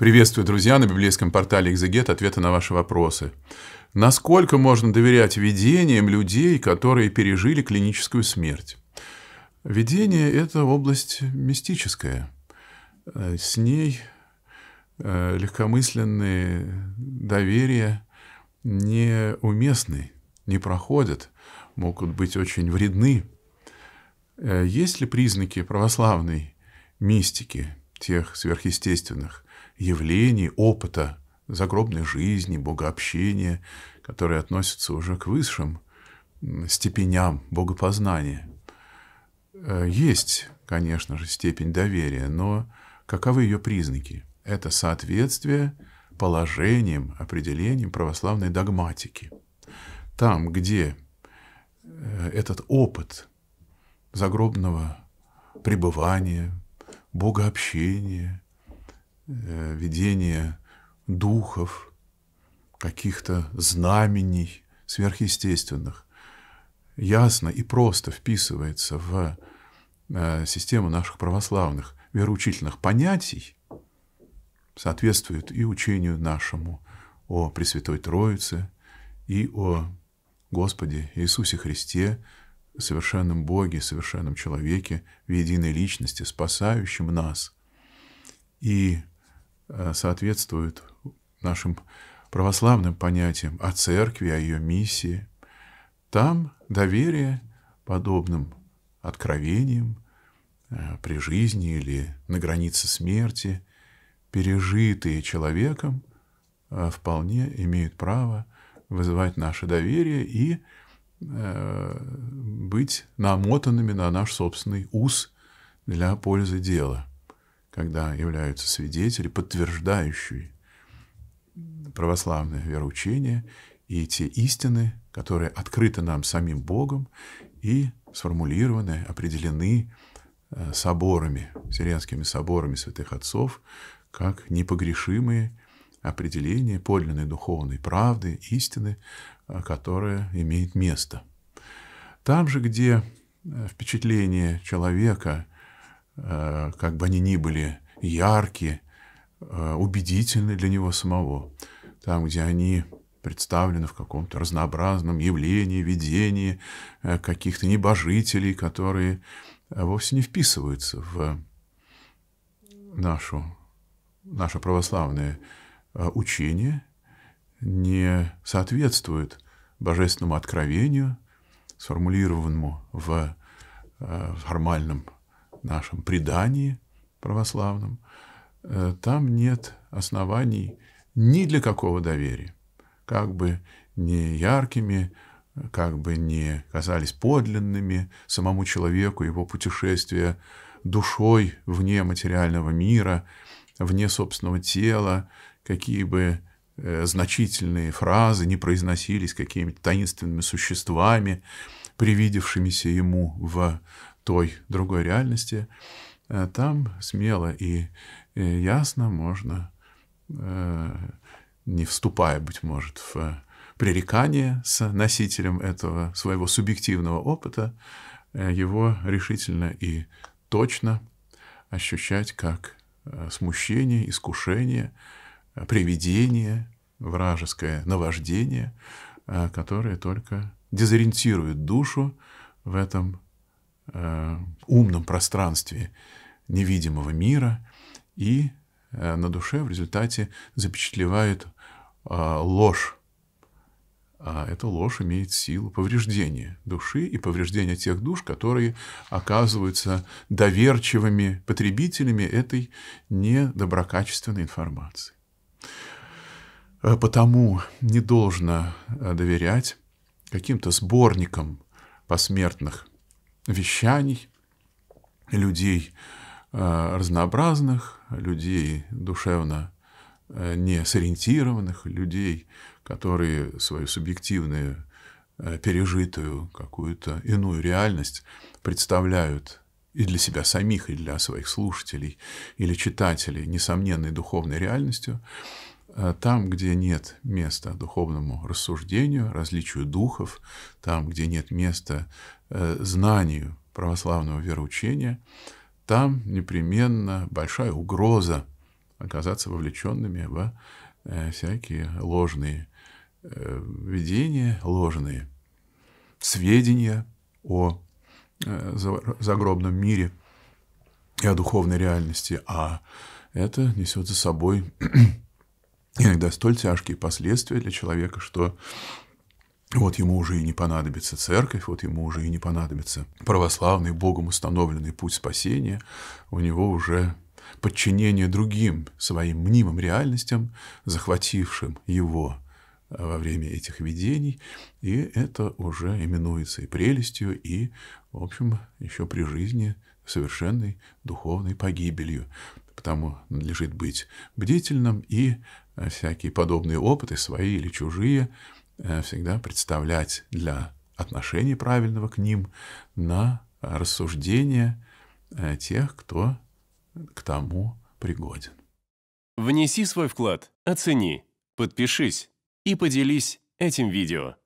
Приветствую, друзья, на библейском портале «Экзегет» ответы на ваши вопросы. Насколько можно доверять видениям людей, которые пережили клиническую смерть? Видение – это область мистическая. Э, с ней э, легкомысленные доверия неуместны, не проходят, могут быть очень вредны. Э, есть ли признаки православной мистики, тех сверхъестественных – явлений, опыта загробной жизни, богообщения, которые относятся уже к высшим степеням богопознания. Э, есть, конечно же, степень доверия, но каковы ее признаки? Это соответствие положением, определением православной догматики. Там, где э, этот опыт загробного пребывания, богообщения, Э, видения духов, каких-то знамений сверхъестественных, ясно и просто вписывается в э, систему наших православных вероучительных понятий, соответствует и учению нашему о Пресвятой Троице и о Господе Иисусе Христе, совершенном Боге, совершенном человеке, в единой личности, спасающем нас. И Э, соответствует нашим православным понятиям о церкви, о ее миссии. Там доверие подобным откровениям э, при жизни или на границе смерти, пережитые человеком, э, вполне имеют право вызывать наше доверие и быть намотанными на наш собственный ус для пользы дела – когда являются свидетели, подтверждающие православное вероучение и те истины, которые открыты нам самим Богом и сформулированы, определены э, соборами, Вселенскими соборами святых отцов, как непогрешимые определения подлинной духовной правды, истины, э, которая имеет место. Там же, где э, впечатление человека – Э, как бы они ни были яркие, э, убедительны для него самого. Там, где они представлены в каком-то разнообразном явлении, видении э, каких-то небожителей, которые вовсе не вписываются в нашу, наше православное учение, не соответствуют божественному откровению, сформулированному в формальном нашем предании православном, э, там нет оснований ни для какого доверия, как бы не яркими, как бы не казались подлинными самому человеку, его путешествия душой вне материального мира, вне собственного тела, какие бы э, значительные фразы не произносились какими-то таинственными существами, привидевшимися ему в той, другой реальности, э, там смело и э, ясно можно, э, не вступая, быть может, в пререкание с носителем этого своего субъективного опыта, его решительно и точно ощущать как смущение, искушение, привидение, вражеское наваждение, которое только дезориентирует душу в этом э, умном пространстве невидимого мира и э, на душе в результате запечатлевают э, ложь. А эта ложь имеет силу повреждения души и повреждения тех душ, которые оказываются доверчивыми потребителями этой недоброкачественной информации. Э, потому не должно доверять каким-то сборникам посмертных вещаний, людей э, разнообразных, людей душевно э, не сориентированных, людей, которые свою субъективную, э, пережитую какую-то иную реальность представляют и для себя самих, и для своих слушателей или читателей несомненной духовной реальностью, Э, там, где нет места духовному рассуждению, различию духов, там, где нет места э, знанию православного вероучения, там непременно большая угроза оказаться вовлеченными во э, всякие ложные видения, ложные сведения о загробном мире и о духовной реальности, а это несет за собой иногда столь тяжкие последствия для человека, что вот ему уже и не понадобится церковь, вот ему уже и не понадобится православный, Богом установленный путь спасения, у него уже подчинение другим своим мнимым реальностям, захватившим его э, во время этих видений, и это уже именуется и прелестью, и, в общем, еще при жизни совершенной духовной погибелью, потому надлежит быть бдительным и Э, всякие подобные опыты, свои или чужие, э, всегда представлять для отношения правильного к ним на рассуждение э, тех, кто к тому пригоден. Внеси свой вклад, оцени, подпишись и поделись этим видео.